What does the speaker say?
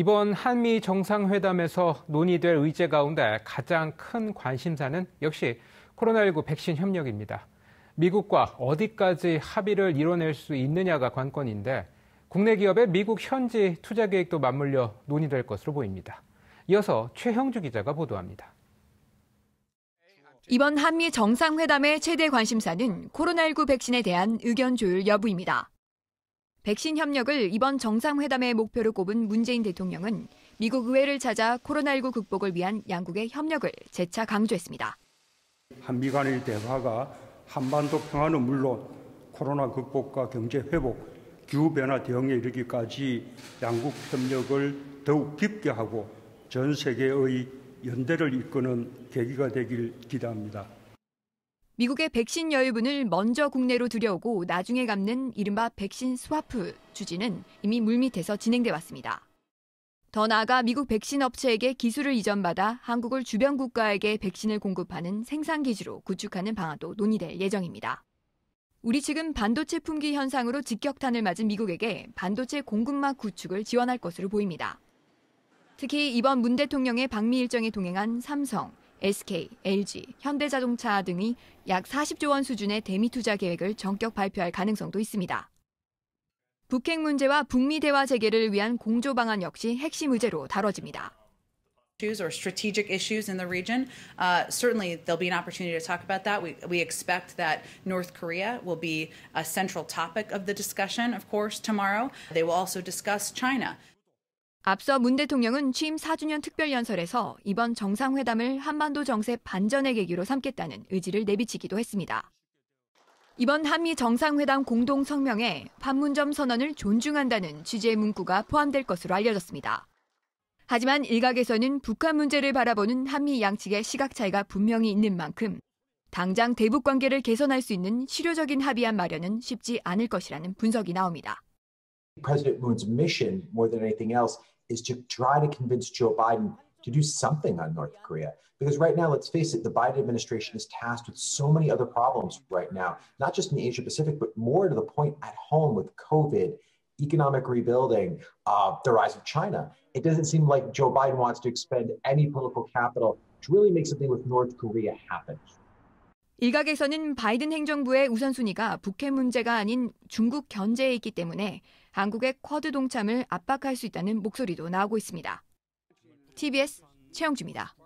이번 한미 정상회담에서 논의될 의제 가운데 가장 큰 관심사는 역시 코로나19 백신 협력입니다. 미국과 어디까지 합의를 이뤄낼 수 있느냐가 관건인데 국내 기업의 미국 현지 투자 계획도 맞물려 논의될 것으로 보입니다. 이어서 최형주 기자가 보도합니다. 이번 한미 정상회담의 최대 관심사는 코로나19 백신에 대한 의견 조율 여부입니다. 백신 협력을 이번 정상회담의 목표로 꼽은 문재인 대통령은 미국 의회를 찾아 코로나19 극복을 위한 양국의 협력을 재차 강조했습니다. 한미 간의 대화가 한반도 평화는 물론 코로나 극복과 경제 회복, 기후 변화 대응에 이르기까지 양국 협력을 더욱 깊게 하고 전 세계의 연대를 이끄는 계기가 되길 기대합니다. 미국의 백신 여유분을 먼저 국내로 들여오고 나중에 갚는 이른바 백신 스와프 주지는 이미 물밑에서 진행돼 왔습니다. 더 나아가 미국 백신 업체에게 기술을 이전받아 한국을 주변 국가에게 백신을 공급하는 생산 기지로 구축하는 방안도 논의될 예정입니다. 우리 측은 반도체 품귀 현상으로 직격탄을 맞은 미국에게 반도체 공급망 구축을 지원할 것으로 보입니다. 특히 이번 문 대통령의 방미 일정에 동행한 삼성, SK, LG, 현대자동차 등이 약 40조 원 수준의 대미 투자 계획을 전격 발표할 가능성도 있습니다. 북핵 문제와 북미 대화 재개를 위한 공조 방안 역시 핵심 의제로 다뤄집니다. issues or strategic issues in the region. Uh, certainly, there'll be an opportunity to talk about that. We, we expect that North Korea will be a central topic of the discussion, of course, tomorrow. They will also discuss China. 앞서 문 대통령은 취임 4주년 특별연설에서 이번 정상회담을 한반도 정세 반전의 계기로 삼겠다는 의지를 내비치기도 했습니다. 이번 한미 정상회담 공동 성명에 판문점 선언을 존중한다는 취지의 문구가 포함될 것으로 알려졌습니다. 하지만 일각에서는 북한 문제를 바라보는 한미 양측의 시각 차이가 분명히 있는 만큼 당장 대북 관계를 개선할 수 있는 실효적인 합의안 마련은 쉽지 않을 것이라는 분석이 나옵니다. President Moon's mission, more than anything else, is to try to convince Joe Biden to do something on North Korea. Because right now, let's face it, the Biden administration is tasked with so many other problems right now, not just in the Asia Pacific, but more to the point at home with COVID, economic rebuilding, uh, the rise of China. It doesn't seem like Joe Biden wants to expend any political capital to really make something with North Korea happen. 일각에서는 바이든 행정부의 우선순위가 북핵 문제가 아닌 중국 견제에 있기 때문에 한국의 쿼드 동참을 압박할 수 있다는 목소리도 나오고 있습니다. TBS 최영주입니다.